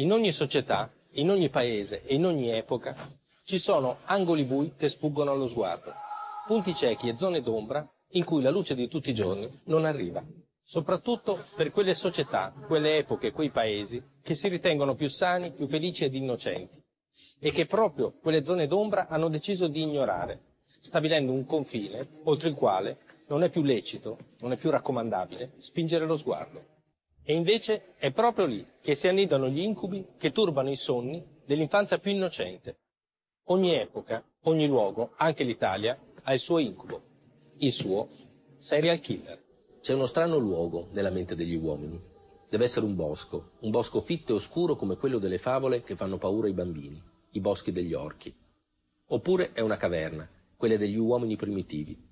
In ogni società, in ogni paese e in ogni epoca ci sono angoli bui che sfuggono allo sguardo, punti ciechi e zone d'ombra in cui la luce di tutti i giorni non arriva, soprattutto per quelle società, quelle epoche, quei paesi che si ritengono più sani, più felici ed innocenti e che proprio quelle zone d'ombra hanno deciso di ignorare, stabilendo un confine oltre il quale non è più lecito, non è più raccomandabile spingere lo sguardo. E invece è proprio lì che si annidano gli incubi che turbano i sonni dell'infanzia più innocente. Ogni epoca, ogni luogo, anche l'Italia, ha il suo incubo, il suo serial killer. C'è uno strano luogo nella mente degli uomini. Deve essere un bosco, un bosco fitto e oscuro come quello delle favole che fanno paura ai bambini, i boschi degli orchi. Oppure è una caverna, quella degli uomini primitivi,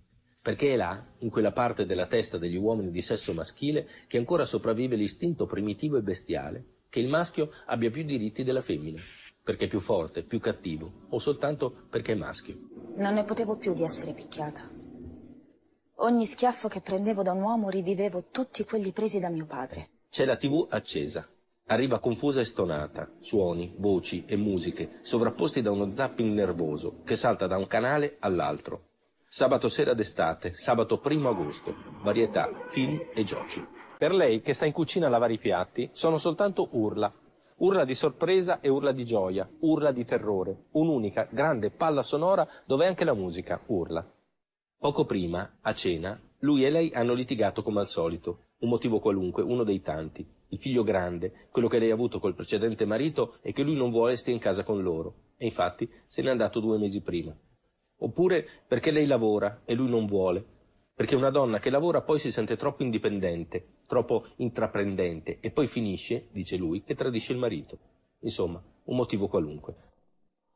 perché è là, in quella parte della testa degli uomini di sesso maschile, che ancora sopravvive l'istinto primitivo e bestiale, che il maschio abbia più diritti della femmina, perché è più forte, più cattivo, o soltanto perché è maschio. Non ne potevo più di essere picchiata. Ogni schiaffo che prendevo da un uomo rivivevo tutti quelli presi da mio padre. C'è la tv accesa. Arriva confusa e stonata, suoni, voci e musiche, sovrapposti da uno zapping nervoso che salta da un canale all'altro Sabato sera d'estate, sabato primo agosto, varietà, film e giochi. Per lei, che sta in cucina a lavare i piatti, sono soltanto urla. Urla di sorpresa e urla di gioia, urla di terrore, un'unica grande palla sonora dove anche la musica urla. Poco prima, a cena, lui e lei hanno litigato come al solito, un motivo qualunque, uno dei tanti, il figlio grande, quello che lei ha avuto col precedente marito e che lui non vuole stia in casa con loro, e infatti se n'è andato due mesi prima oppure perché lei lavora e lui non vuole, perché una donna che lavora poi si sente troppo indipendente, troppo intraprendente e poi finisce, dice lui, che tradisce il marito. Insomma, un motivo qualunque.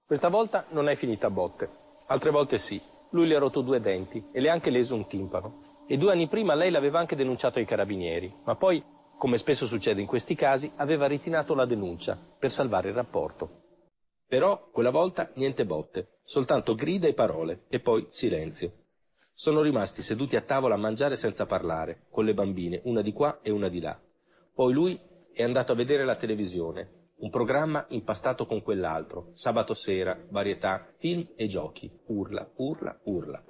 Questa volta non è finita a botte, altre volte sì. Lui le ha rotto due denti e le ha anche leso un timpano. E due anni prima lei l'aveva anche denunciato ai carabinieri, ma poi, come spesso succede in questi casi, aveva ritirato la denuncia per salvare il rapporto. Però quella volta niente botte, soltanto grida e parole, e poi silenzio. Sono rimasti seduti a tavola a mangiare senza parlare, con le bambine, una di qua e una di là. Poi lui è andato a vedere la televisione, un programma impastato con quell'altro, sabato sera, varietà, film e giochi, urla, urla, urla.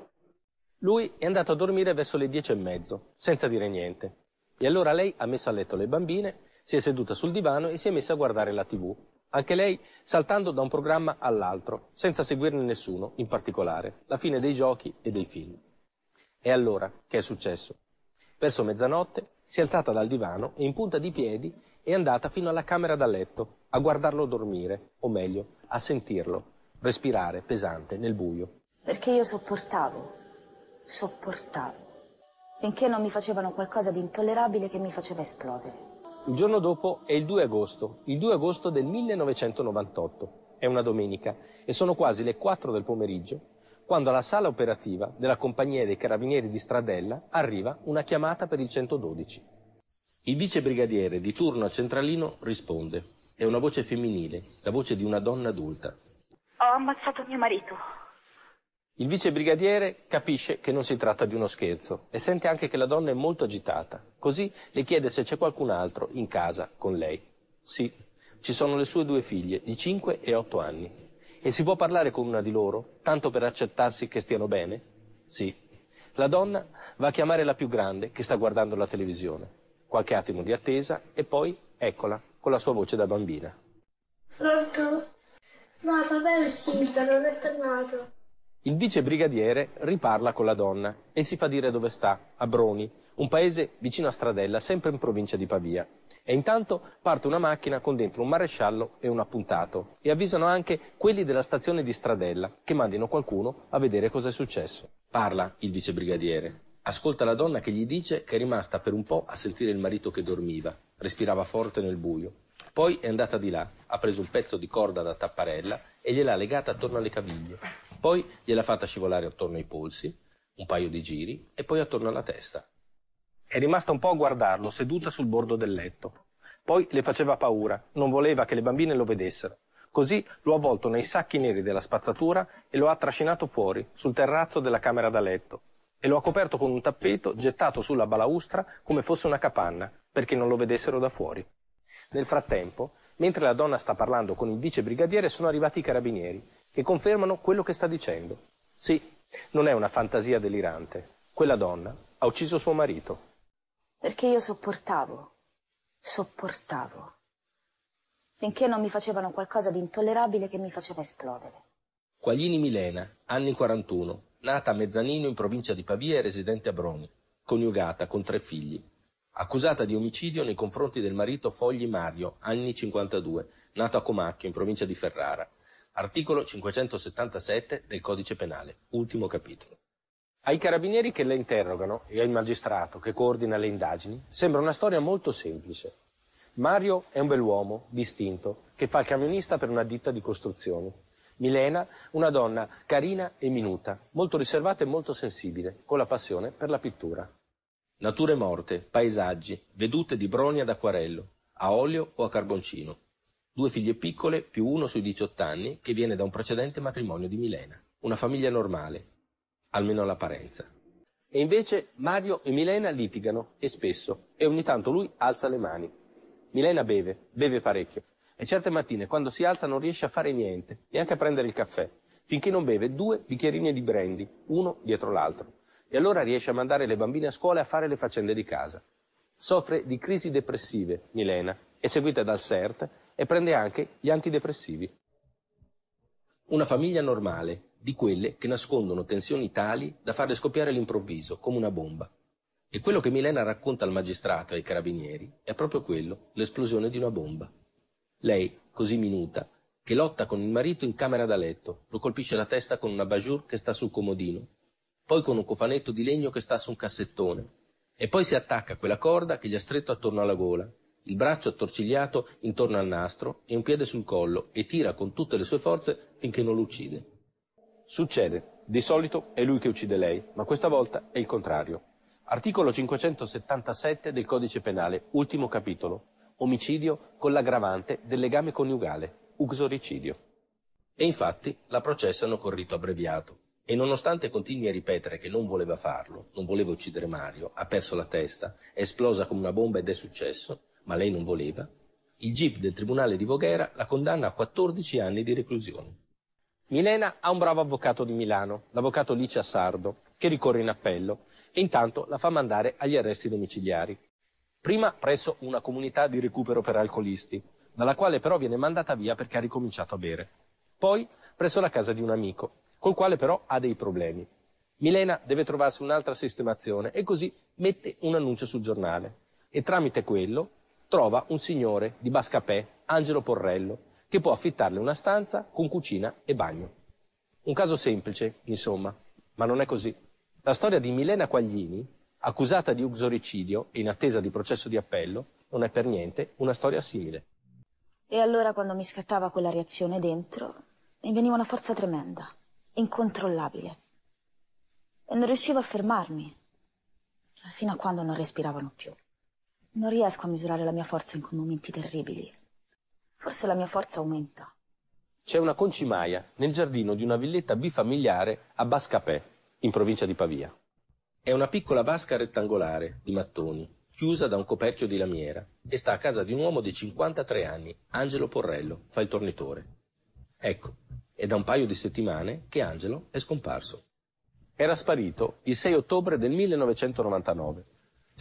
Lui è andato a dormire verso le dieci e mezzo, senza dire niente. E allora lei ha messo a letto le bambine, si è seduta sul divano e si è messa a guardare la tv, anche lei saltando da un programma all'altro, senza seguirne nessuno in particolare, la fine dei giochi e dei film. E allora che è successo? Verso mezzanotte si è alzata dal divano e in punta di piedi è andata fino alla camera da letto a guardarlo dormire, o meglio, a sentirlo, respirare pesante nel buio. Perché io sopportavo, sopportavo, finché non mi facevano qualcosa di intollerabile che mi faceva esplodere. Il giorno dopo è il 2 agosto, il 2 agosto del 1998, è una domenica, e sono quasi le 4 del pomeriggio, quando alla sala operativa della compagnia dei carabinieri di Stradella arriva una chiamata per il 112. Il vicebrigadiere di turno a Centralino risponde. È una voce femminile, la voce di una donna adulta. Ho ammazzato mio marito. Il vicebrigadiere capisce che non si tratta di uno scherzo e sente anche che la donna è molto agitata. Così le chiede se c'è qualcun altro in casa con lei. Sì, ci sono le sue due figlie, di 5 e 8 anni. E si può parlare con una di loro, tanto per accettarsi che stiano bene? Sì. La donna va a chiamare la più grande che sta guardando la televisione. Qualche attimo di attesa e poi eccola con la sua voce da bambina. Pronto? No, papà è uscito, non è tornato. Il vicebrigadiere riparla con la donna e si fa dire dove sta, a Broni, un paese vicino a Stradella, sempre in provincia di Pavia. E intanto parte una macchina con dentro un maresciallo e un appuntato. E avvisano anche quelli della stazione di Stradella che mandino qualcuno a vedere cosa è successo. Parla il vicebrigadiere. Ascolta la donna che gli dice che è rimasta per un po' a sentire il marito che dormiva, respirava forte nel buio. Poi è andata di là, ha preso un pezzo di corda da tapparella e gliel'ha legata attorno alle caviglie poi gliel'ha fatta scivolare attorno ai polsi, un paio di giri, e poi attorno alla testa. È rimasta un po' a guardarlo, seduta sul bordo del letto. Poi le faceva paura, non voleva che le bambine lo vedessero. Così lo ha avvolto nei sacchi neri della spazzatura e lo ha trascinato fuori, sul terrazzo della camera da letto, e lo ha coperto con un tappeto gettato sulla balaustra come fosse una capanna, perché non lo vedessero da fuori. Nel frattempo, mentre la donna sta parlando con il vice brigadiere, sono arrivati i carabinieri che confermano quello che sta dicendo. Sì, non è una fantasia delirante. Quella donna ha ucciso suo marito. Perché io sopportavo, sopportavo, finché non mi facevano qualcosa di intollerabile che mi faceva esplodere. Quaglini Milena, anni 41, nata a Mezzanino in provincia di Pavia e residente a Broni, coniugata con tre figli, accusata di omicidio nei confronti del marito Fogli Mario, anni 52, nato a Comacchio in provincia di Ferrara, Articolo 577 del Codice Penale, ultimo capitolo. Ai carabinieri che la interrogano e al magistrato che coordina le indagini sembra una storia molto semplice. Mario è un bell'uomo, distinto, che fa il camionista per una ditta di costruzioni. Milena, una donna carina e minuta, molto riservata e molto sensibile, con la passione per la pittura. Nature morte, paesaggi, vedute di bronia d'acquarello, a olio o a carboncino, Due figlie piccole più uno sui 18 anni che viene da un precedente matrimonio di Milena. Una famiglia normale, almeno all'apparenza. E invece Mario e Milena litigano, e spesso, e ogni tanto lui alza le mani. Milena beve, beve parecchio, e certe mattine quando si alza non riesce a fare niente, neanche a prendere il caffè, finché non beve due bicchierini di brandy, uno dietro l'altro. E allora riesce a mandare le bambine a scuola e a fare le faccende di casa. Soffre di crisi depressive, Milena, è seguita dal CERT e prende anche gli antidepressivi. Una famiglia normale, di quelle che nascondono tensioni tali da farle scoppiare all'improvviso, come una bomba. E quello che Milena racconta al magistrato e ai carabinieri è proprio quello, l'esplosione di una bomba. Lei, così minuta, che lotta con il marito in camera da letto, lo colpisce la testa con una bajour che sta sul comodino, poi con un cofanetto di legno che sta su un cassettone, e poi si attacca a quella corda che gli ha stretto attorno alla gola, il braccio attorcigliato intorno al nastro e un piede sul collo e tira con tutte le sue forze finché non lo uccide. Succede, di solito è lui che uccide lei, ma questa volta è il contrario. Articolo 577 del Codice Penale, ultimo capitolo. Omicidio con l'aggravante del legame coniugale, uxoricidio. E infatti la processa hanno rito abbreviato. E nonostante continui a ripetere che non voleva farlo, non voleva uccidere Mario, ha perso la testa, è esplosa come una bomba ed è successo, ma lei non voleva, il GIP del Tribunale di Voghera la condanna a 14 anni di reclusione. Milena ha un bravo avvocato di Milano, l'avvocato Licia Sardo, che ricorre in appello e intanto la fa mandare agli arresti domiciliari. Prima presso una comunità di recupero per alcolisti, dalla quale però viene mandata via perché ha ricominciato a bere. Poi presso la casa di un amico, col quale però ha dei problemi. Milena deve trovarsi un'altra sistemazione e così mette un annuncio sul giornale e tramite quello trova un signore di Bascapè, Angelo Porrello, che può affittarle una stanza con cucina e bagno. Un caso semplice, insomma, ma non è così. La storia di Milena Quaglini, accusata di uxoricidio e in attesa di processo di appello, non è per niente una storia simile. E allora quando mi scattava quella reazione dentro, mi veniva una forza tremenda, incontrollabile. E non riuscivo a fermarmi, fino a quando non respiravano più. Non riesco a misurare la mia forza in quei momenti terribili. Forse la mia forza aumenta. C'è una concimaia nel giardino di una villetta bifamiliare a Bascapè, in provincia di Pavia. È una piccola vasca rettangolare di mattoni, chiusa da un coperchio di lamiera, e sta a casa di un uomo di 53 anni, Angelo Porrello, fa il tornitore. Ecco, è da un paio di settimane che Angelo è scomparso. Era sparito il 6 ottobre del 1999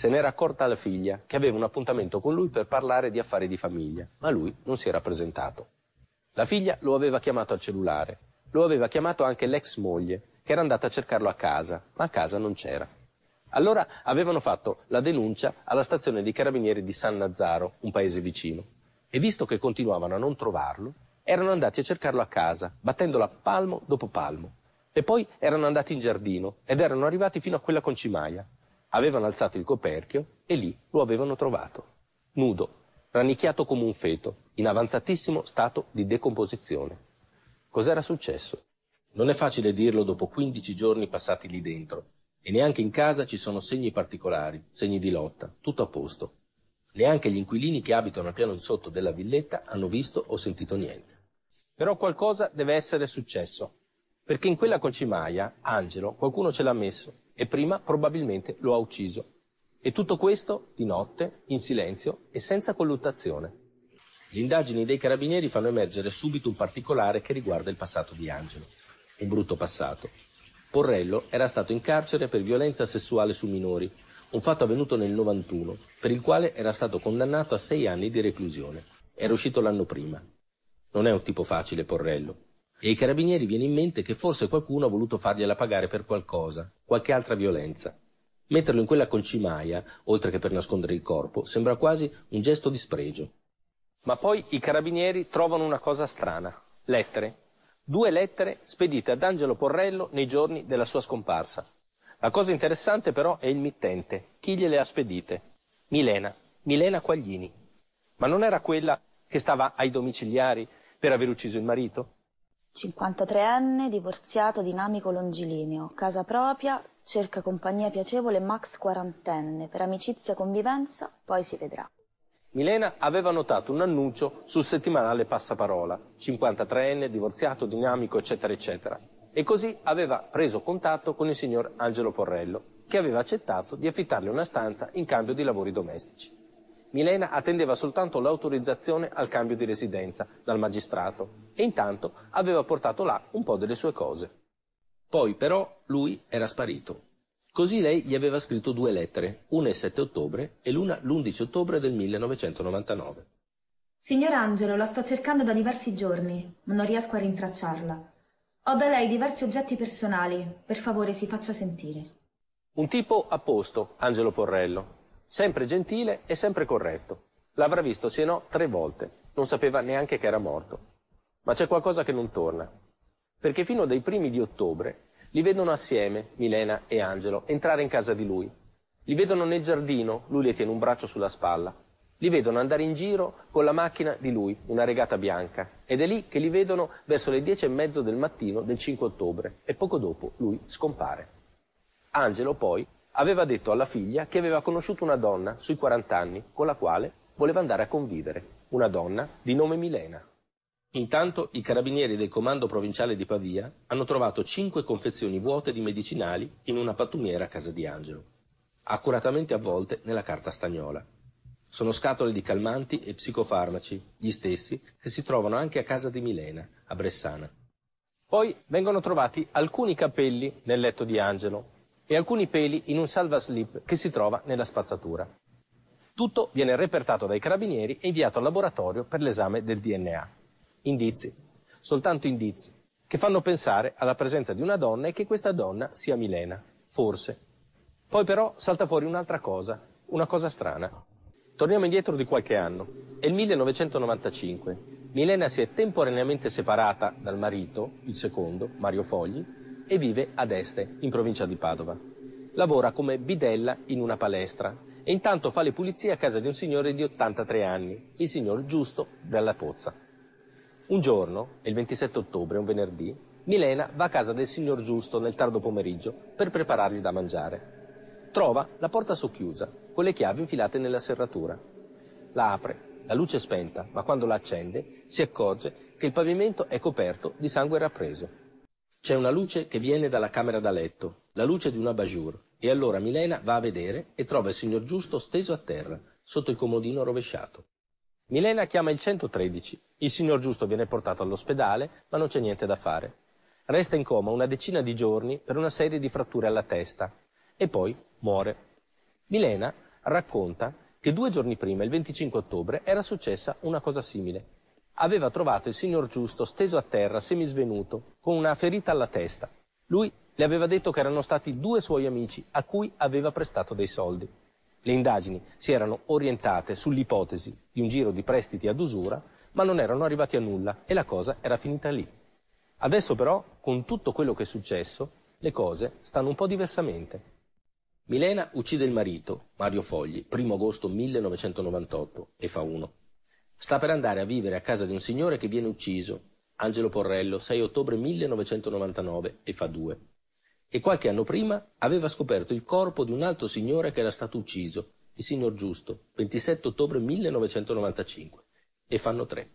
se n'era accorta la figlia, che aveva un appuntamento con lui per parlare di affari di famiglia, ma lui non si era presentato. La figlia lo aveva chiamato al cellulare, lo aveva chiamato anche l'ex moglie, che era andata a cercarlo a casa, ma a casa non c'era. Allora avevano fatto la denuncia alla stazione dei carabinieri di San Nazaro, un paese vicino, e visto che continuavano a non trovarlo, erano andati a cercarlo a casa, battendola palmo dopo palmo. E poi erano andati in giardino ed erano arrivati fino a quella concimaia, avevano alzato il coperchio e lì lo avevano trovato, nudo, rannicchiato come un feto, in avanzatissimo stato di decomposizione. Cos'era successo? Non è facile dirlo dopo 15 giorni passati lì dentro, e neanche in casa ci sono segni particolari, segni di lotta, tutto a posto. Neanche gli inquilini che abitano al piano di sotto della villetta hanno visto o sentito niente. Però qualcosa deve essere successo, perché in quella concimaia, Angelo, qualcuno ce l'ha messo, e prima probabilmente lo ha ucciso. E tutto questo di notte, in silenzio e senza colluttazione. Le indagini dei carabinieri fanno emergere subito un particolare che riguarda il passato di Angelo. Un brutto passato. Porrello era stato in carcere per violenza sessuale su minori, un fatto avvenuto nel 91, per il quale era stato condannato a sei anni di reclusione. Era uscito l'anno prima. Non è un tipo facile, Porrello, e ai carabinieri viene in mente che forse qualcuno ha voluto fargliela pagare per qualcosa, qualche altra violenza. Metterlo in quella concimaia, oltre che per nascondere il corpo, sembra quasi un gesto di spregio. Ma poi i carabinieri trovano una cosa strana. Lettere. Due lettere spedite ad Angelo Porrello nei giorni della sua scomparsa. La cosa interessante però è il mittente. Chi gliele ha spedite? Milena. Milena Quaglini. Ma non era quella che stava ai domiciliari per aver ucciso il marito? 53enne, divorziato, dinamico, longilineo, casa propria, cerca compagnia piacevole, max quarantenne, per amicizia e convivenza, poi si vedrà. Milena aveva notato un annuncio sul settimanale Passaparola, 53enne, divorziato, dinamico, eccetera, eccetera. E così aveva preso contatto con il signor Angelo Porrello, che aveva accettato di affittarle una stanza in cambio di lavori domestici. Milena attendeva soltanto l'autorizzazione al cambio di residenza dal magistrato e intanto aveva portato là un po' delle sue cose. Poi però lui era sparito. Così lei gli aveva scritto due lettere, una il 7 ottobre e l'una l'11 ottobre del 1999. Signor Angelo, la sto cercando da diversi giorni, ma non riesco a rintracciarla. Ho da lei diversi oggetti personali, per favore si faccia sentire. Un tipo a posto, Angelo Porrello, sempre gentile e sempre corretto. L'avrà visto, se no, tre volte. Non sapeva neanche che era morto. Ma c'è qualcosa che non torna. Perché fino dai primi di ottobre li vedono assieme, Milena e Angelo, entrare in casa di lui. Li vedono nel giardino, lui le tiene un braccio sulla spalla. Li vedono andare in giro con la macchina di lui, una regata bianca. Ed è lì che li vedono verso le dieci e mezzo del mattino del 5 ottobre e poco dopo lui scompare. Angelo poi aveva detto alla figlia che aveva conosciuto una donna sui 40 anni con la quale voleva andare a convivere, una donna di nome Milena. Intanto i carabinieri del comando provinciale di Pavia hanno trovato cinque confezioni vuote di medicinali in una pattumiera a casa di Angelo, accuratamente avvolte nella carta stagnola. Sono scatole di calmanti e psicofarmaci, gli stessi che si trovano anche a casa di Milena, a Bressana. Poi vengono trovati alcuni capelli nel letto di Angelo, e alcuni peli in un salvaslip che si trova nella spazzatura. Tutto viene repertato dai carabinieri e inviato al laboratorio per l'esame del DNA. Indizi, soltanto indizi, che fanno pensare alla presenza di una donna e che questa donna sia Milena, forse. Poi però salta fuori un'altra cosa, una cosa strana. Torniamo indietro di qualche anno. È il 1995. Milena si è temporaneamente separata dal marito, il secondo, Mario Fogli, e vive ad Este, in provincia di Padova. Lavora come bidella in una palestra e intanto fa le pulizie a casa di un signore di 83 anni, il signor Giusto Dalla Pozza. Un giorno, il 27 ottobre, un venerdì, Milena va a casa del signor Giusto nel tardo pomeriggio per preparargli da mangiare. Trova la porta socchiusa, con le chiavi infilate nella serratura. La apre, la luce è spenta, ma quando la accende si accorge che il pavimento è coperto di sangue rappreso. C'è una luce che viene dalla camera da letto, la luce di una bajour, e allora Milena va a vedere e trova il signor Giusto steso a terra, sotto il comodino rovesciato. Milena chiama il 113. Il signor Giusto viene portato all'ospedale, ma non c'è niente da fare. Resta in coma una decina di giorni per una serie di fratture alla testa e poi muore. Milena racconta che due giorni prima, il 25 ottobre, era successa una cosa simile aveva trovato il signor Giusto steso a terra semisvenuto, con una ferita alla testa. Lui le aveva detto che erano stati due suoi amici a cui aveva prestato dei soldi. Le indagini si erano orientate sull'ipotesi di un giro di prestiti ad usura, ma non erano arrivati a nulla e la cosa era finita lì. Adesso però, con tutto quello che è successo, le cose stanno un po' diversamente. Milena uccide il marito, Mario Fogli, 1 agosto 1998, e fa uno. Sta per andare a vivere a casa di un signore che viene ucciso, Angelo Porrello, 6 ottobre 1999, e fa due. E qualche anno prima aveva scoperto il corpo di un altro signore che era stato ucciso, il signor Giusto, 27 ottobre 1995, e fanno tre.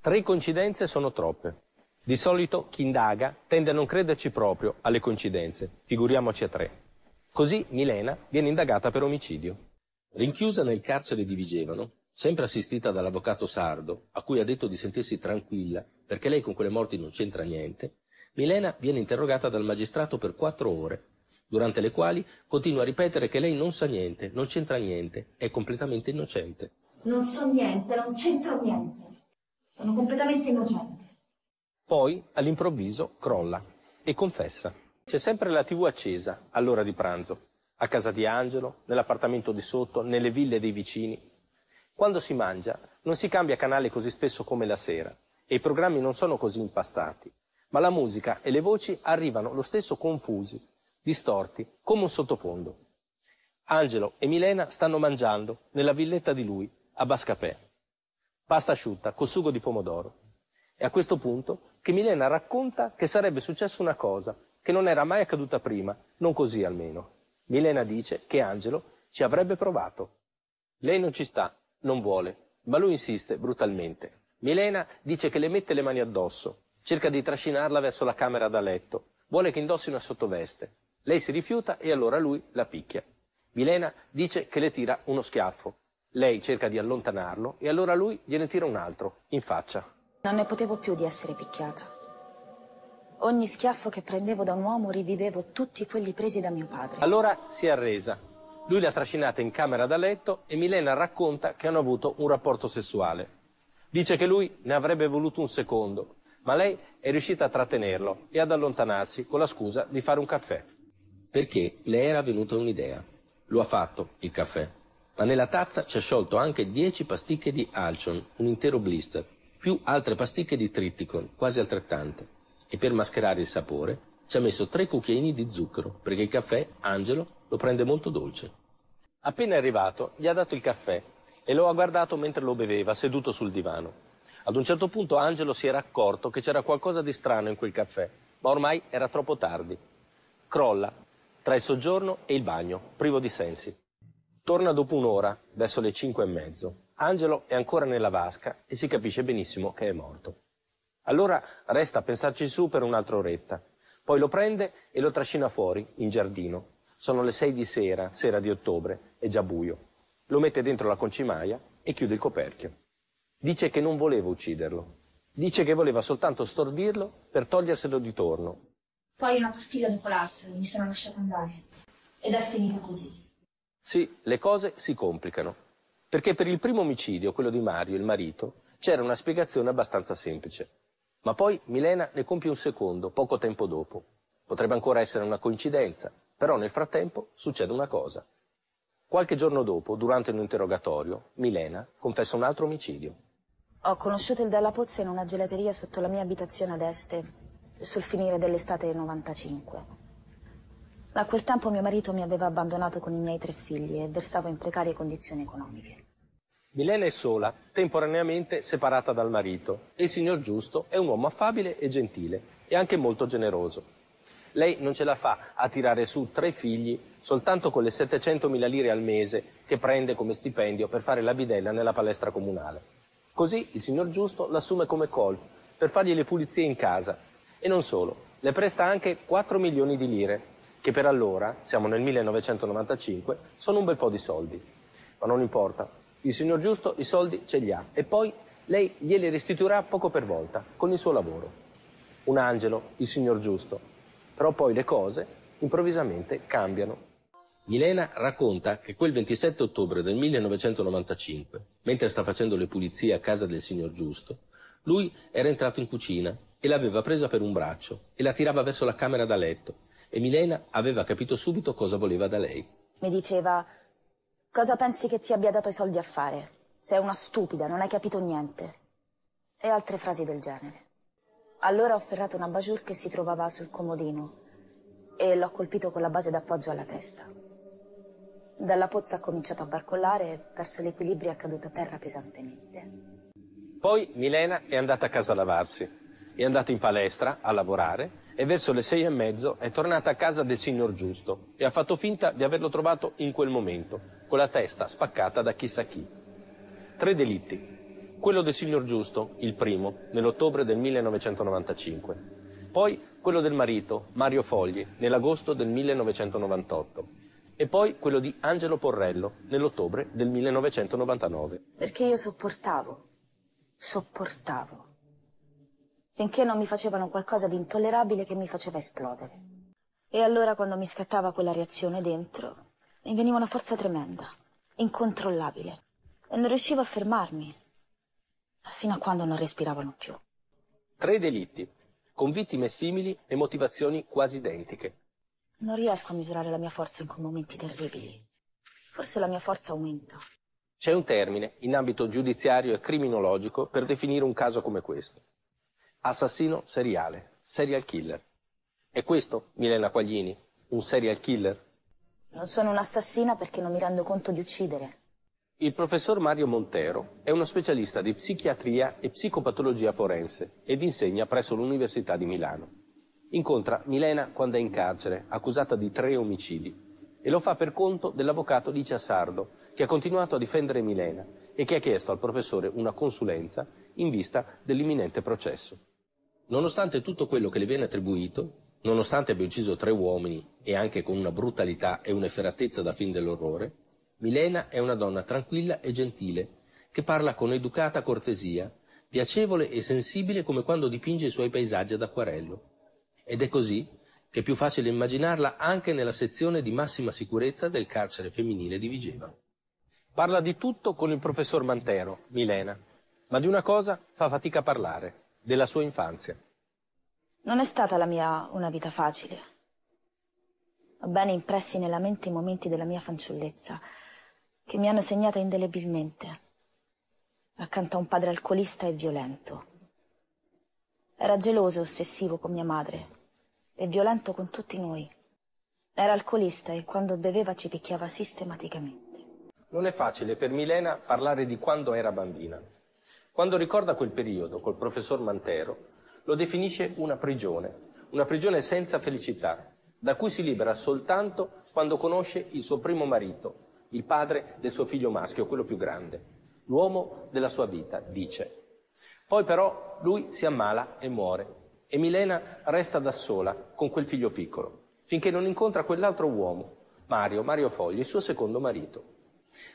Tre coincidenze sono troppe. Di solito chi indaga tende a non crederci proprio alle coincidenze, figuriamoci a tre. Così Milena viene indagata per omicidio. Rinchiusa nel carcere di Vigevano, sempre assistita dall'avvocato sardo, a cui ha detto di sentirsi tranquilla perché lei con quelle morti non c'entra niente, Milena viene interrogata dal magistrato per quattro ore, durante le quali continua a ripetere che lei non sa niente, non c'entra niente, è completamente innocente. Non so niente, non c'entro niente, sono completamente innocente. Poi, all'improvviso, crolla e confessa. C'è sempre la tv accesa all'ora di pranzo, a casa di Angelo, nell'appartamento di sotto, nelle ville dei vicini, quando si mangia, non si cambia canale così spesso come la sera e i programmi non sono così impastati, ma la musica e le voci arrivano lo stesso confusi, distorti, come un sottofondo. Angelo e Milena stanno mangiando nella villetta di lui, a Bascapè. Pasta asciutta col sugo di pomodoro. È a questo punto che Milena racconta che sarebbe successa una cosa che non era mai accaduta prima, non così almeno. Milena dice che Angelo ci avrebbe provato. Lei non ci sta non vuole. ma lui insiste brutalmente. Milena dice che le mette le mani addosso. Cerca di trascinarla verso la camera da letto. Vuole che indossi una sottoveste. Lei si rifiuta e allora lui la picchia. Milena dice che le tira uno schiaffo. Lei cerca di allontanarlo e allora lui gliene tira un altro, in faccia. Non ne potevo più di essere picchiata. Ogni schiaffo che prendevo da un uomo rivivevo tutti quelli presi da mio padre. Allora si è arresa lui l'ha trascinata in camera da letto e Milena racconta che hanno avuto un rapporto sessuale. Dice che lui ne avrebbe voluto un secondo, ma lei è riuscita a trattenerlo e ad allontanarsi con la scusa di fare un caffè. Perché le era venuta un'idea. Lo ha fatto, il caffè. Ma nella tazza ci ha sciolto anche 10 pasticche di Alcion, un intero blister, più altre pasticche di Triticon, quasi altrettante. E per mascherare il sapore, ci ha messo tre cucchiaini di zucchero, perché il caffè, Angelo, lo prende molto dolce. Appena arrivato, gli ha dato il caffè e lo ha guardato mentre lo beveva, seduto sul divano. Ad un certo punto Angelo si era accorto che c'era qualcosa di strano in quel caffè, ma ormai era troppo tardi. Crolla, tra il soggiorno e il bagno, privo di sensi. Torna dopo un'ora, verso le cinque e mezzo. Angelo è ancora nella vasca e si capisce benissimo che è morto. Allora resta a pensarci su per un'altra oretta poi lo prende e lo trascina fuori, in giardino. Sono le sei di sera, sera di ottobre, è già buio. Lo mette dentro la concimaia e chiude il coperchio. Dice che non voleva ucciderlo. Dice che voleva soltanto stordirlo per toglierselo di torno. Poi una pastiglia dopo l'altra, mi sono lasciato andare. Ed è finita così. Sì, le cose si complicano. Perché per il primo omicidio, quello di Mario, il marito, c'era una spiegazione abbastanza semplice. Ma poi Milena ne compie un secondo, poco tempo dopo. Potrebbe ancora essere una coincidenza, però nel frattempo succede una cosa. Qualche giorno dopo, durante un interrogatorio, Milena confessa un altro omicidio. Ho conosciuto il Dalla Pozzo in una gelateria sotto la mia abitazione ad Este, sul finire dell'estate del 95. Da quel tempo mio marito mi aveva abbandonato con i miei tre figli e versavo in precarie condizioni economiche. Milena è sola, temporaneamente separata dal marito, e il signor Giusto è un uomo affabile e gentile, e anche molto generoso. Lei non ce la fa a tirare su tre figli soltanto con le 700.000 lire al mese che prende come stipendio per fare la bidella nella palestra comunale. Così il signor Giusto l'assume come colf per fargli le pulizie in casa. E non solo, le presta anche 4 milioni di lire, che per allora, siamo nel 1995, sono un bel po' di soldi. Ma non importa, il signor Giusto i soldi ce li ha e poi lei glieli restituirà poco per volta con il suo lavoro. Un angelo, il signor Giusto. Però poi le cose improvvisamente cambiano. Milena racconta che quel 27 ottobre del 1995, mentre sta facendo le pulizie a casa del signor Giusto, lui era entrato in cucina e l'aveva presa per un braccio e la tirava verso la camera da letto e Milena aveva capito subito cosa voleva da lei. Mi diceva Cosa pensi che ti abbia dato i soldi a fare? Sei una stupida, non hai capito niente. E altre frasi del genere. Allora ho afferrato una bajur che si trovava sul comodino e l'ho colpito con la base d'appoggio alla testa. Dalla pozza ha cominciato a barcollare e perso l'equilibrio è caduta a terra pesantemente. Poi Milena è andata a casa a lavarsi, è andata in palestra a lavorare e verso le sei e mezzo è tornata a casa del signor Giusto e ha fatto finta di averlo trovato in quel momento con la testa spaccata da chissà chi. Tre delitti. Quello del signor Giusto, il primo, nell'ottobre del 1995. Poi quello del marito, Mario Fogli, nell'agosto del 1998. E poi quello di Angelo Porrello, nell'ottobre del 1999. Perché io sopportavo, sopportavo, finché non mi facevano qualcosa di intollerabile che mi faceva esplodere. E allora quando mi scattava quella reazione dentro, mi veniva una forza tremenda, incontrollabile, e non riuscivo a fermarmi, fino a quando non respiravano più. Tre delitti, con vittime simili e motivazioni quasi identiche. Non riesco a misurare la mia forza in quei momenti terribili. Forse la mia forza aumenta. C'è un termine in ambito giudiziario e criminologico per definire un caso come questo. Assassino seriale, serial killer. È questo, Milena Quaglini, un serial killer? Non sono un'assassina perché non mi rendo conto di uccidere. Il professor Mario Montero è uno specialista di psichiatria e psicopatologia forense ed insegna presso l'Università di Milano. Incontra Milena quando è in carcere, accusata di tre omicidi, e lo fa per conto dell'avvocato Licia Sardo, che ha continuato a difendere Milena e che ha chiesto al professore una consulenza in vista dell'imminente processo. Nonostante tutto quello che le viene attribuito, Nonostante abbia ucciso tre uomini e anche con una brutalità e un'efferatezza da fin dell'orrore, Milena è una donna tranquilla e gentile, che parla con educata cortesia, piacevole e sensibile come quando dipinge i suoi paesaggi ad acquarello. Ed è così che è più facile immaginarla anche nella sezione di massima sicurezza del carcere femminile di Vigeva. Parla di tutto con il professor Mantero, Milena, ma di una cosa fa fatica a parlare, della sua infanzia. Non è stata la mia una vita facile. Ho bene impressi nella mente i momenti della mia fanciullezza, che mi hanno segnata indelebilmente, accanto a un padre alcolista e violento. Era geloso e ossessivo con mia madre, e violento con tutti noi. Era alcolista e quando beveva ci picchiava sistematicamente. Non è facile per Milena parlare di quando era bambina. Quando ricorda quel periodo col professor Mantero, lo definisce una prigione, una prigione senza felicità, da cui si libera soltanto quando conosce il suo primo marito, il padre del suo figlio maschio, quello più grande, l'uomo della sua vita, dice. Poi però lui si ammala e muore e Milena resta da sola con quel figlio piccolo, finché non incontra quell'altro uomo, Mario, Mario Fogli, il suo secondo marito.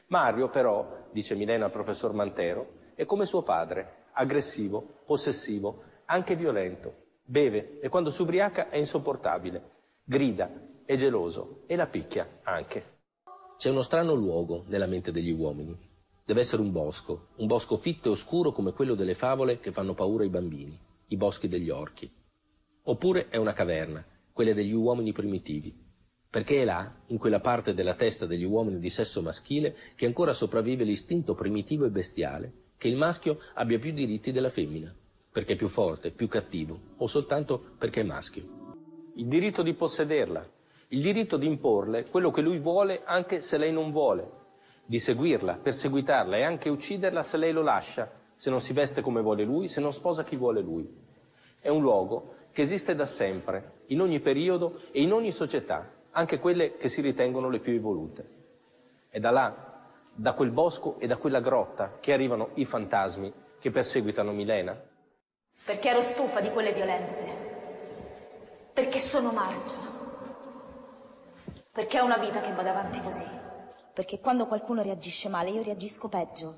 Mario però, dice Milena al professor Mantero, è come suo padre, aggressivo, possessivo, anche violento, beve e quando si ubriaca è insopportabile, grida, è geloso e la picchia anche. C'è uno strano luogo nella mente degli uomini. Deve essere un bosco, un bosco fitto e oscuro come quello delle favole che fanno paura ai bambini, i boschi degli orchi. Oppure è una caverna, quella degli uomini primitivi, perché è là, in quella parte della testa degli uomini di sesso maschile, che ancora sopravvive l'istinto primitivo e bestiale, che il maschio abbia più diritti della femmina perché è più forte, più cattivo, o soltanto perché è maschio. Il diritto di possederla, il diritto di imporle quello che lui vuole anche se lei non vuole, di seguirla, perseguitarla e anche ucciderla se lei lo lascia, se non si veste come vuole lui, se non sposa chi vuole lui. È un luogo che esiste da sempre, in ogni periodo e in ogni società, anche quelle che si ritengono le più evolute. È da là, da quel bosco e da quella grotta, che arrivano i fantasmi che perseguitano Milena perché ero stufa di quelle violenze, perché sono marcia, perché è una vita che vada avanti così, perché quando qualcuno reagisce male io reagisco peggio,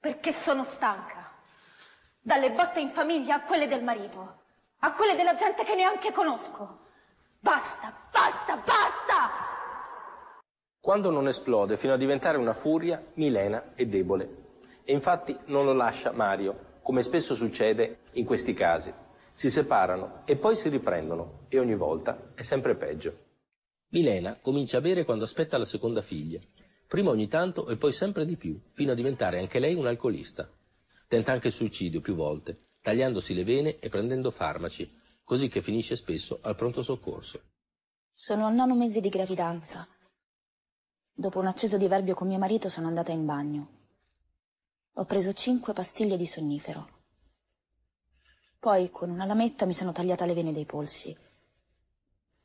perché sono stanca, dalle botte in famiglia a quelle del marito, a quelle della gente che neanche conosco. Basta, basta, basta! Quando non esplode fino a diventare una furia, Milena è debole. E infatti non lo lascia Mario, come spesso succede in questi casi. Si separano e poi si riprendono e ogni volta è sempre peggio. Milena comincia a bere quando aspetta la seconda figlia, prima ogni tanto e poi sempre di più, fino a diventare anche lei un alcolista. Tenta anche il suicidio più volte, tagliandosi le vene e prendendo farmaci, così che finisce spesso al pronto soccorso. Sono al nono mese di gravidanza. Dopo un acceso diverbio con mio marito sono andata in bagno ho preso cinque pastiglie di sonnifero. Poi con una lametta mi sono tagliata le vene dei polsi.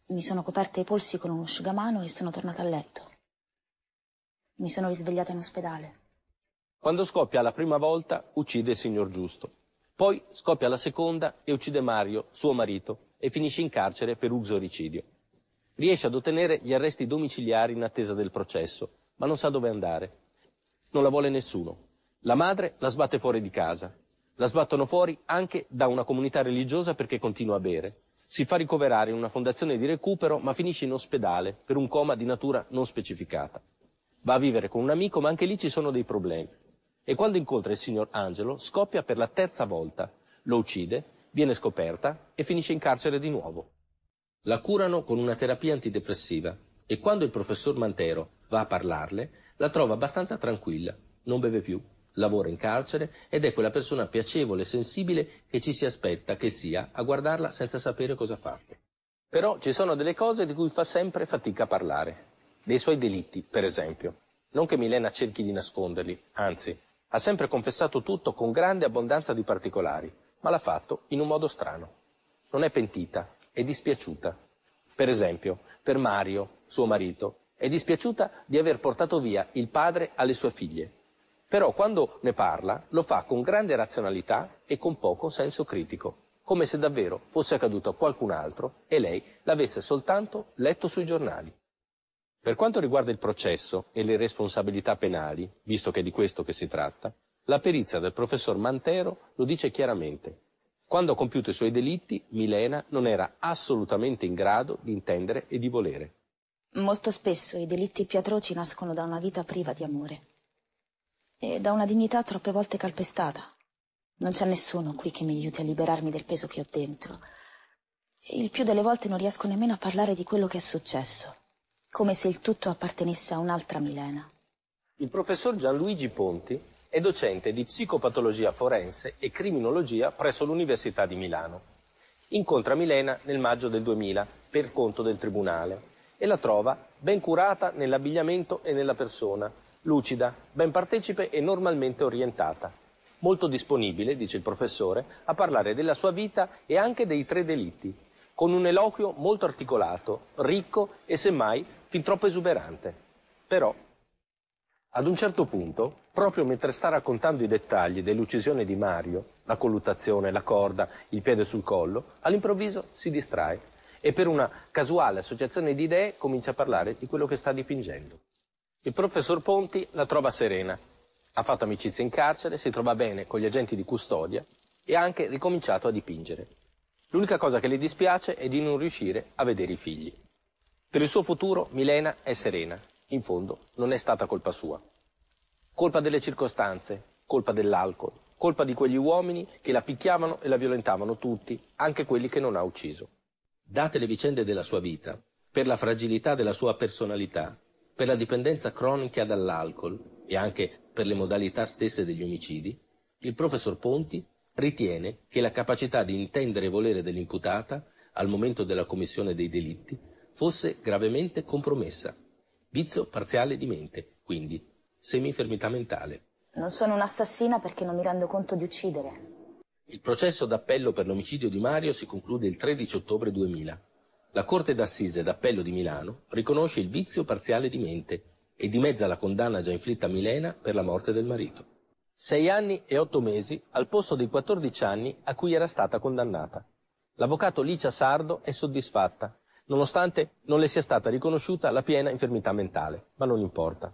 Mi sono coperta i polsi con un asciugamano e sono tornata a letto. Mi sono risvegliata in ospedale. Quando scoppia la prima volta, uccide il signor Giusto. Poi scoppia la seconda e uccide Mario, suo marito, e finisce in carcere per uxoricidio. Riesce ad ottenere gli arresti domiciliari in attesa del processo, ma non sa dove andare. Non la vuole nessuno, la madre la sbatte fuori di casa. La sbattono fuori anche da una comunità religiosa perché continua a bere. Si fa ricoverare in una fondazione di recupero ma finisce in ospedale per un coma di natura non specificata. Va a vivere con un amico ma anche lì ci sono dei problemi. E quando incontra il signor Angelo scoppia per la terza volta. Lo uccide, viene scoperta e finisce in carcere di nuovo. La curano con una terapia antidepressiva e quando il professor Mantero va a parlarle la trova abbastanza tranquilla, non beve più, lavora in carcere ed è quella persona piacevole e sensibile che ci si aspetta che sia a guardarla senza sapere cosa farne. Però ci sono delle cose di cui fa sempre fatica a parlare, dei suoi delitti, per esempio. Non che Milena cerchi di nasconderli, anzi, ha sempre confessato tutto con grande abbondanza di particolari, ma l'ha fatto in un modo strano. Non è pentita, è dispiaciuta. Per esempio, per Mario, suo marito, è dispiaciuta di aver portato via il padre alle sue figlie, però quando ne parla lo fa con grande razionalità e con poco senso critico, come se davvero fosse accaduto a qualcun altro e lei l'avesse soltanto letto sui giornali. Per quanto riguarda il processo e le responsabilità penali, visto che è di questo che si tratta, la perizia del professor Mantero lo dice chiaramente. Quando ha compiuto i suoi delitti, Milena non era assolutamente in grado di intendere e di volere. Molto spesso i delitti più atroci nascono da una vita priva di amore e da una dignità troppe volte calpestata. Non c'è nessuno qui che mi aiuti a liberarmi del peso che ho dentro. E il più delle volte non riesco nemmeno a parlare di quello che è successo, come se il tutto appartenesse a un'altra Milena. Il professor Gianluigi Ponti è docente di psicopatologia forense e criminologia presso l'Università di Milano. Incontra Milena nel maggio del 2000 per conto del tribunale e la trova ben curata nell'abbigliamento e nella persona, lucida, ben partecipe e normalmente orientata. Molto disponibile, dice il professore, a parlare della sua vita e anche dei tre delitti, con un eloquio molto articolato, ricco e semmai fin troppo esuberante. Però, ad un certo punto, proprio mentre sta raccontando i dettagli dell'uccisione di Mario, la colluttazione, la corda, il piede sul collo, all'improvviso si distrae e per una casuale associazione di idee comincia a parlare di quello che sta dipingendo. Il professor Ponti la trova serena. Ha fatto amicizia in carcere, si trova bene con gli agenti di custodia e ha anche ricominciato a dipingere. L'unica cosa che le dispiace è di non riuscire a vedere i figli. Per il suo futuro Milena è serena. In fondo non è stata colpa sua. Colpa delle circostanze, colpa dell'alcol, colpa di quegli uomini che la picchiavano e la violentavano tutti, anche quelli che non ha ucciso. Date le vicende della sua vita, per la fragilità della sua personalità, per la dipendenza cronica dall'alcol e anche per le modalità stesse degli omicidi, il professor Ponti ritiene che la capacità di intendere e volere dell'imputata al momento della commissione dei delitti fosse gravemente compromessa. Vizio parziale di mente, quindi semifermità mentale. Non sono un'assassina perché non mi rendo conto di uccidere. Il processo d'appello per l'omicidio di Mario si conclude il 13 ottobre 2000. La Corte d'Assise d'Appello di Milano riconosce il vizio parziale di mente e dimezza la condanna già inflitta a Milena per la morte del marito. Sei anni e otto mesi al posto dei 14 anni a cui era stata condannata. L'avvocato Licia Sardo è soddisfatta, nonostante non le sia stata riconosciuta la piena infermità mentale, ma non importa.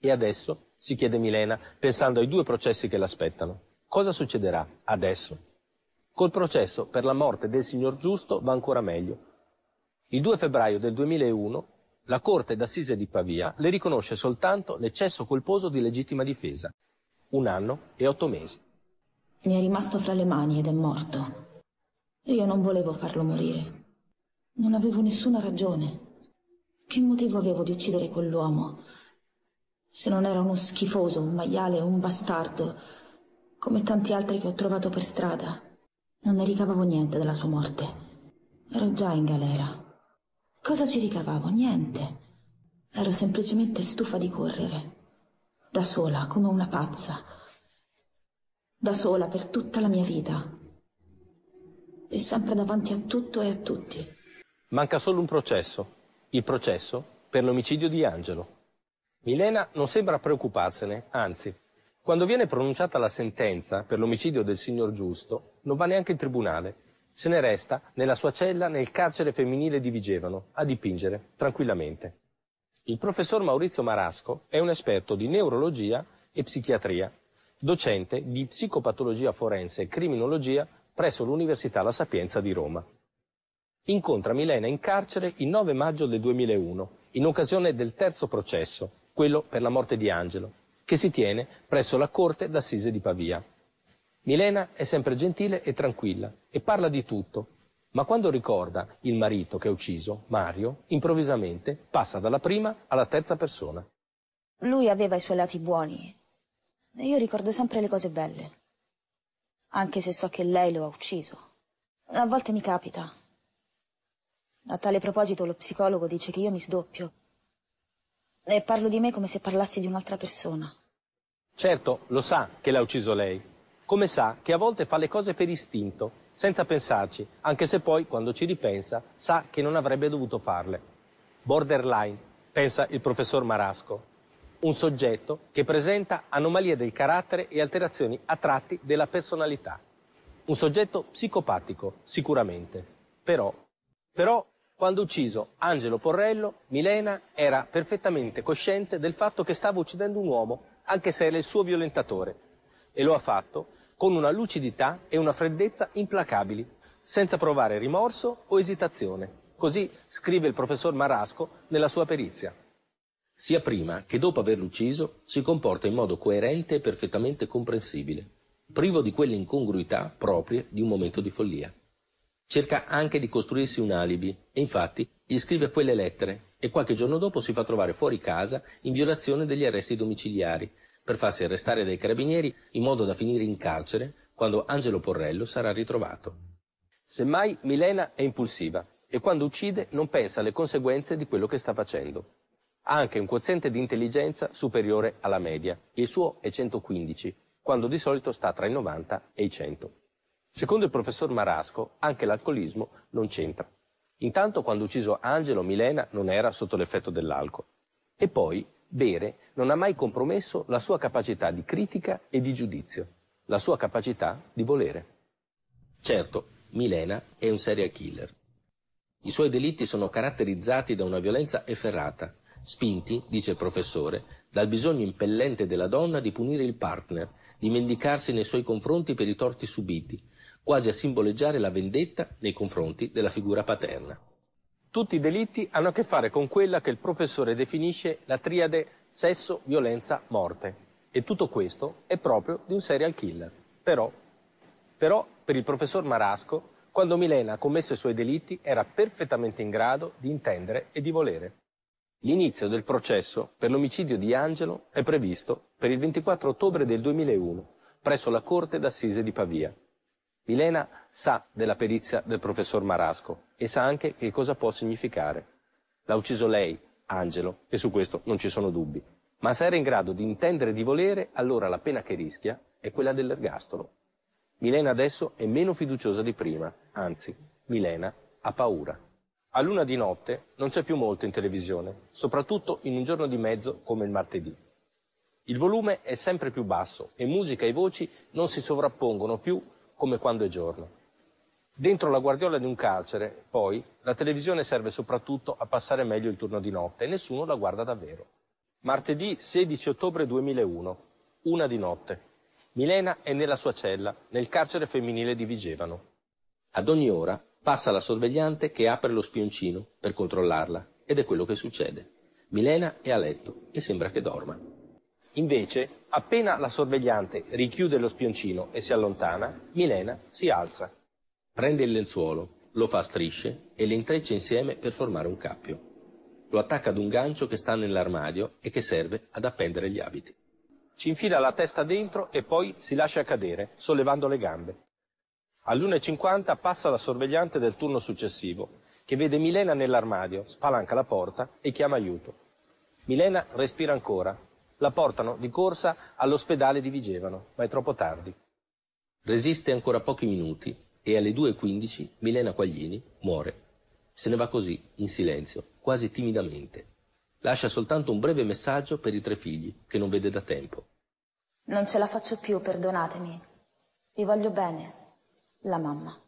E adesso? si chiede Milena, pensando ai due processi che l'aspettano. Cosa succederà adesso? Col processo per la morte del signor Giusto va ancora meglio, il 2 febbraio del 2001 la Corte d'Assise di Pavia le riconosce soltanto l'eccesso colposo di legittima difesa, un anno e otto mesi. Mi è rimasto fra le mani ed è morto. Io non volevo farlo morire. Non avevo nessuna ragione. Che motivo avevo di uccidere quell'uomo? Se non era uno schifoso, un maiale, un bastardo, come tanti altri che ho trovato per strada. Non ne ricavavo niente della sua morte. Ero già in galera. Cosa ci ricavavo? Niente. Ero semplicemente stufa di correre. Da sola, come una pazza. Da sola per tutta la mia vita. E sempre davanti a tutto e a tutti. Manca solo un processo. Il processo per l'omicidio di Angelo. Milena non sembra preoccuparsene, anzi, quando viene pronunciata la sentenza per l'omicidio del signor Giusto, non va neanche in tribunale se ne resta nella sua cella nel carcere femminile di Vigevano a dipingere tranquillamente. Il professor Maurizio Marasco è un esperto di neurologia e psichiatria, docente di psicopatologia forense e criminologia presso l'Università La Sapienza di Roma. Incontra Milena in carcere il 9 maggio del 2001, in occasione del terzo processo, quello per la morte di Angelo, che si tiene presso la Corte d'Assise di Pavia. Milena è sempre gentile e tranquilla e parla di tutto, ma quando ricorda il marito che ha ucciso, Mario, improvvisamente passa dalla prima alla terza persona. Lui aveva i suoi lati buoni e io ricordo sempre le cose belle, anche se so che lei lo ha ucciso. A volte mi capita. A tale proposito lo psicologo dice che io mi sdoppio e parlo di me come se parlassi di un'altra persona. Certo, lo sa che l'ha ucciso lei, come sa che a volte fa le cose per istinto, senza pensarci, anche se poi, quando ci ripensa, sa che non avrebbe dovuto farle. Borderline, pensa il professor Marasco. Un soggetto che presenta anomalie del carattere e alterazioni a tratti della personalità. Un soggetto psicopatico, sicuramente. Però, però quando ucciso Angelo Porrello, Milena era perfettamente cosciente del fatto che stava uccidendo un uomo, anche se era il suo violentatore, e lo ha fatto con una lucidità e una freddezza implacabili, senza provare rimorso o esitazione. Così scrive il professor Marasco nella sua perizia. Sia prima che dopo averlo ucciso si comporta in modo coerente e perfettamente comprensibile, privo di quelle incongruità proprie di un momento di follia. Cerca anche di costruirsi un alibi e infatti gli scrive quelle lettere e qualche giorno dopo si fa trovare fuori casa in violazione degli arresti domiciliari per farsi arrestare dai carabinieri in modo da finire in carcere quando Angelo Porrello sarà ritrovato. Semmai Milena è impulsiva e quando uccide non pensa alle conseguenze di quello che sta facendo. Ha anche un quoziente di intelligenza superiore alla media, il suo è 115, quando di solito sta tra i 90 e i 100. Secondo il professor Marasco, anche l'alcolismo non c'entra. Intanto quando ucciso Angelo Milena non era sotto l'effetto dell'alcol. E poi Bere non ha mai compromesso la sua capacità di critica e di giudizio, la sua capacità di volere. Certo, Milena è un serial killer. I suoi delitti sono caratterizzati da una violenza efferrata, spinti, dice il professore, dal bisogno impellente della donna di punire il partner, di mendicarsi nei suoi confronti per i torti subiti, quasi a simboleggiare la vendetta nei confronti della figura paterna. Tutti i delitti hanno a che fare con quella che il professore definisce la triade sesso, violenza, morte. E tutto questo è proprio di un serial killer. Però, però per il professor Marasco, quando Milena ha commesso i suoi delitti era perfettamente in grado di intendere e di volere. L'inizio del processo per l'omicidio di Angelo è previsto per il 24 ottobre del 2001 presso la Corte d'Assise di Pavia. Milena sa della perizia del professor Marasco e sa anche che cosa può significare. L'ha ucciso lei, Angelo, e su questo non ci sono dubbi. Ma se era in grado di intendere di volere, allora la pena che rischia è quella dell'ergastolo. Milena adesso è meno fiduciosa di prima, anzi, Milena ha paura. A luna di notte non c'è più molto in televisione, soprattutto in un giorno di mezzo come il martedì. Il volume è sempre più basso e musica e voci non si sovrappongono più come quando è giorno. Dentro la guardiola di un carcere, poi, la televisione serve soprattutto a passare meglio il turno di notte e nessuno la guarda davvero. Martedì 16 ottobre 2001, una di notte. Milena è nella sua cella, nel carcere femminile di Vigevano. Ad ogni ora passa la sorvegliante che apre lo spioncino per controllarla ed è quello che succede. Milena è a letto e sembra che dorma. Invece, appena la sorvegliante richiude lo spioncino e si allontana, Milena si alza. Prende il lenzuolo, lo fa a strisce e le intreccia insieme per formare un cappio. Lo attacca ad un gancio che sta nell'armadio e che serve ad appendere gli abiti. Ci infila la testa dentro e poi si lascia cadere, sollevando le gambe. All'1.50 passa la sorvegliante del turno successivo, che vede Milena nell'armadio, spalanca la porta e chiama aiuto. Milena respira ancora, la portano di corsa all'ospedale di Vigevano, ma è troppo tardi. Resiste ancora pochi minuti e alle 2.15 Milena Quaglini muore. Se ne va così, in silenzio, quasi timidamente. Lascia soltanto un breve messaggio per i tre figli, che non vede da tempo. Non ce la faccio più, perdonatemi. Vi voglio bene, la mamma.